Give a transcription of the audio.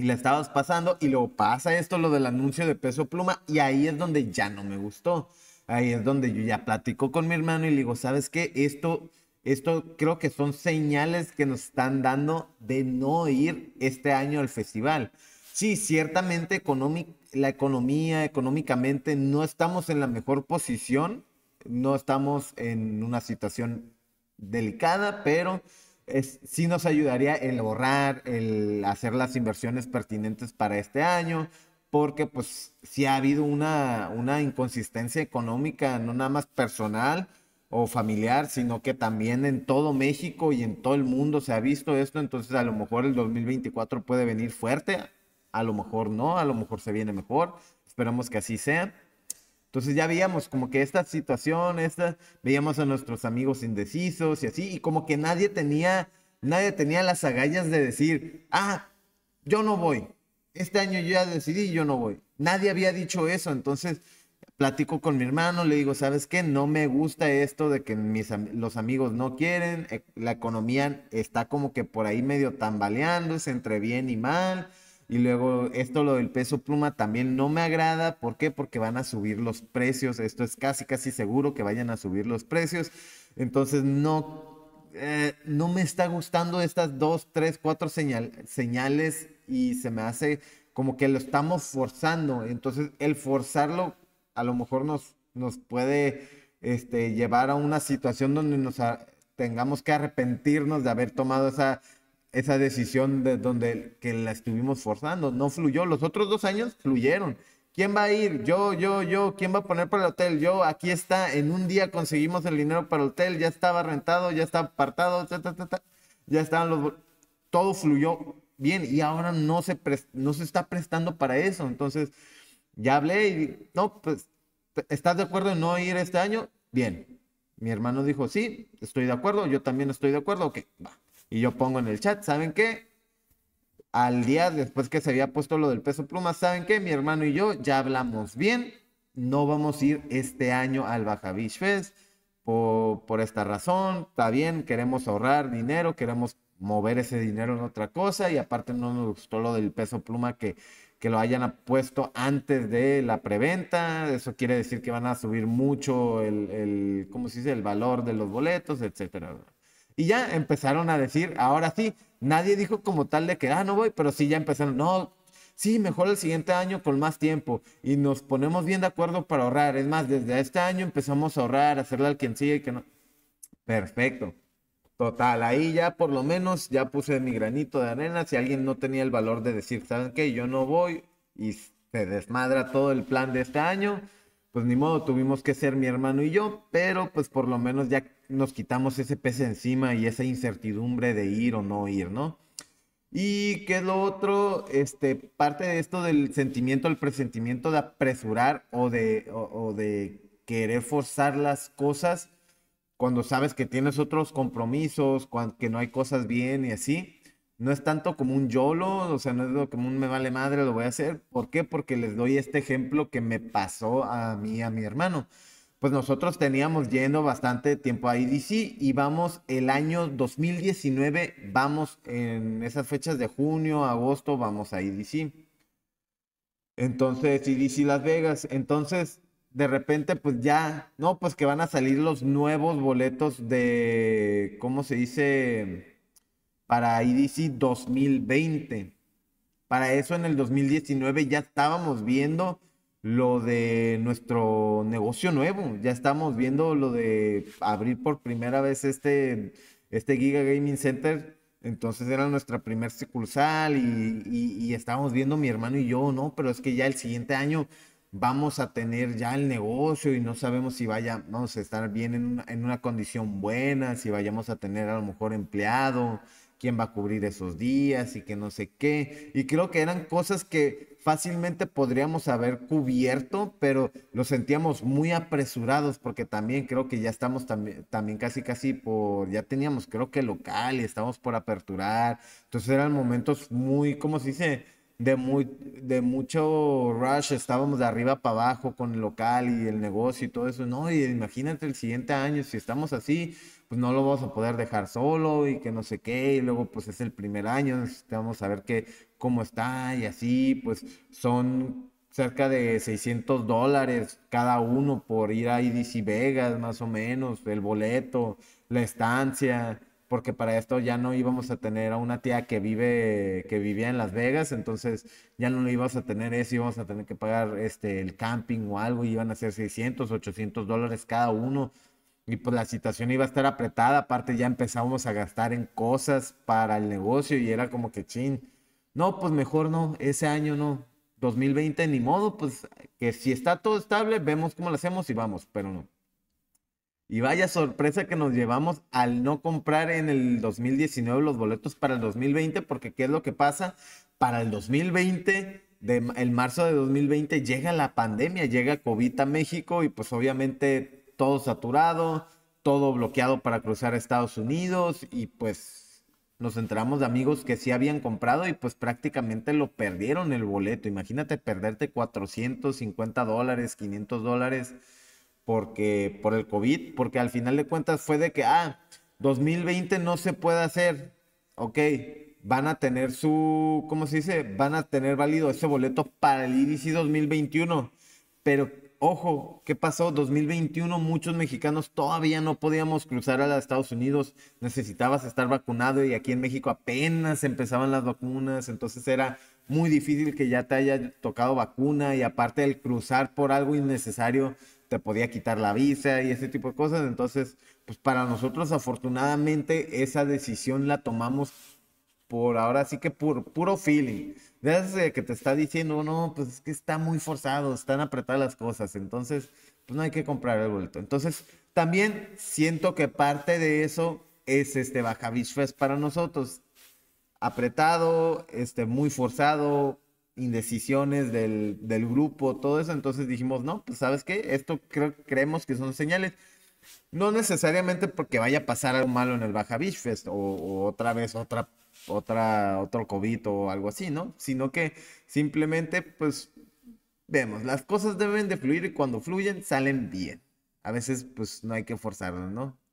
y la estabas pasando y luego pasa esto, lo del anuncio de peso pluma y ahí es donde ya no me gustó. Ahí es donde yo ya platico con mi hermano y le digo, ¿sabes qué? Esto, esto creo que son señales que nos están dando de no ir este año al festival. Sí, ciertamente la economía, económicamente no estamos en la mejor posición, no estamos en una situación delicada, pero es, sí nos ayudaría el ahorrar, el hacer las inversiones pertinentes para este año, porque pues si ha habido una, una inconsistencia económica, no nada más personal o familiar, sino que también en todo México y en todo el mundo se ha visto esto, entonces a lo mejor el 2024 puede venir fuerte, a lo mejor no, a lo mejor se viene mejor, esperamos que así sea entonces ya veíamos como que esta situación, esta, veíamos a nuestros amigos indecisos y así, y como que nadie tenía, nadie tenía las agallas de decir, ah, yo no voy, este año ya decidí, yo no voy. Nadie había dicho eso, entonces platico con mi hermano, le digo, ¿sabes qué? No me gusta esto de que mis, los amigos no quieren, e, la economía está como que por ahí medio tambaleándose entre bien y mal y luego esto lo del peso pluma también no me agrada. ¿Por qué? Porque van a subir los precios. Esto es casi, casi seguro que vayan a subir los precios. Entonces no, eh, no me está gustando estas dos, tres, cuatro señales y se me hace como que lo estamos forzando. Entonces el forzarlo a lo mejor nos, nos puede este, llevar a una situación donde nos tengamos que arrepentirnos de haber tomado esa esa decisión de donde que la estuvimos forzando. No fluyó. Los otros dos años fluyeron. ¿Quién va a ir? Yo, yo, yo. ¿Quién va a poner para el hotel? Yo, aquí está. En un día conseguimos el dinero para el hotel. Ya estaba rentado, ya está apartado, ta, ya estaban los... Todo fluyó bien y ahora no se, no se está prestando para eso. Entonces, ya hablé y no, pues, ¿estás de acuerdo en no ir este año? Bien. Mi hermano dijo, sí, estoy de acuerdo, yo también estoy de acuerdo, ok, va. Y yo pongo en el chat, ¿saben qué? Al día después que se había puesto lo del peso pluma, ¿saben qué? Mi hermano y yo ya hablamos bien, no vamos a ir este año al Baja Fest por, esta razón, está bien, queremos ahorrar dinero, queremos mover ese dinero en otra cosa y aparte no nos gustó lo del peso pluma que, que lo hayan puesto antes de la preventa, eso quiere decir que van a subir mucho el, el se dice?, el valor de los boletos, etcétera. Y ya empezaron a decir, ahora sí, nadie dijo como tal de que, ah, no voy, pero sí ya empezaron, no, sí, mejor el siguiente año con más tiempo y nos ponemos bien de acuerdo para ahorrar. Es más, desde este año empezamos a ahorrar, a hacerle al quien sigue y que no. Perfecto. Total, ahí ya por lo menos ya puse mi granito de arena. Si alguien no tenía el valor de decir, ¿saben qué? Yo no voy y se desmadra todo el plan de este año pues ni modo, tuvimos que ser mi hermano y yo, pero pues por lo menos ya nos quitamos ese peso encima y esa incertidumbre de ir o no ir, ¿no? Y qué es lo otro, este, parte de esto del sentimiento, el presentimiento de apresurar o de, de querer forzar las cosas cuando sabes que tienes otros compromisos, cuando, que no hay cosas bien y así no es tanto como un YOLO, o sea, no es como un me vale madre, lo voy a hacer. ¿Por qué? Porque les doy este ejemplo que me pasó a mí, a mi hermano. Pues nosotros teníamos lleno bastante tiempo a IDC y vamos el año 2019, vamos en esas fechas de junio, agosto, vamos a IDC. Entonces, IDC Las Vegas. Entonces, de repente, pues ya, no, pues que van a salir los nuevos boletos de, ¿cómo se dice? para IDC 2020. Para eso en el 2019 ya estábamos viendo lo de nuestro negocio nuevo, ya estábamos viendo lo de abrir por primera vez este, este Giga Gaming Center entonces era nuestra primer sucursal y, y, estábamos viendo mi hermano y yo, ¿no? Pero es que ya el siguiente año vamos a tener ya el negocio y no sabemos si vaya, vamos a estar bien en en una condición buena, si vayamos a tener a lo mejor empleado, quién va a cubrir esos días y que no sé qué. Y creo que eran cosas que fácilmente podríamos haber cubierto, pero lo sentíamos muy apresurados porque también creo que ya estamos también casi casi por, ya teníamos creo que local y estamos por aperturar. Entonces eran momentos muy, ¿cómo se dice? de, muy, de mucho rush, estábamos de arriba para abajo con el local y el negocio y todo eso, ¿no? Y imagínate el siguiente año, si estamos así, pues no lo vamos a poder dejar solo y que no sé qué, y luego pues es el primer año, necesitamos saber qué cómo está y así, pues son cerca de 600 dólares cada uno por ir a y Vegas, más o menos, el boleto, la estancia, porque para esto ya no íbamos a tener a una tía que vive, que vivía en Las Vegas, entonces ya no lo íbamos a tener eso, íbamos a tener que pagar este, el camping o algo, iban a ser 600, 800 dólares cada uno, y pues la situación iba a estar apretada, aparte ya empezábamos a gastar en cosas para el negocio, y era como que chin, no, pues mejor no, ese año no, 2020 ni modo, pues que si está todo estable, vemos cómo lo hacemos y vamos, pero no. Y vaya sorpresa que nos llevamos al no comprar en el 2019 los boletos para el 2020, porque ¿qué es lo que pasa? Para el 2020, de, el marzo de 2020, llega la pandemia, llega COVID a México y pues obviamente todo saturado, todo bloqueado para cruzar a Estados Unidos y pues nos enteramos de amigos que sí habían comprado y pues prácticamente lo perdieron el boleto. Imagínate perderte 450 dólares, 500 dólares porque por el COVID, porque al final de cuentas fue de que, ah, 2020 no se puede hacer, ok, van a tener su, ¿cómo se dice? Van a tener válido ese boleto para el IDC 2021, pero ojo, ¿qué pasó? 2021 muchos mexicanos todavía no podíamos cruzar a los Estados Unidos, necesitabas estar vacunado y aquí en México apenas empezaban las vacunas, entonces era muy difícil que ya te haya tocado vacuna y aparte el cruzar por algo innecesario te podía quitar la visa y ese tipo de cosas. Entonces, pues para nosotros afortunadamente esa decisión la tomamos por ahora sí que por puro feeling. Desde que te está diciendo, no, pues es que está muy forzado, están apretadas las cosas, entonces pues no hay que comprar el vuelto Entonces, también siento que parte de eso es este Baja Beach Fest para nosotros apretado, este, muy forzado, indecisiones del, del, grupo, todo eso. Entonces dijimos, no, pues sabes qué, esto creemos que son señales. No necesariamente porque vaya a pasar algo malo en el Baja Beach Fest o, otra vez otra, otra, otro COVID o algo así, ¿no? Sino que simplemente, pues, vemos, las cosas deben de fluir y cuando fluyen salen bien. A veces, pues, no hay que forzarlas, ¿no?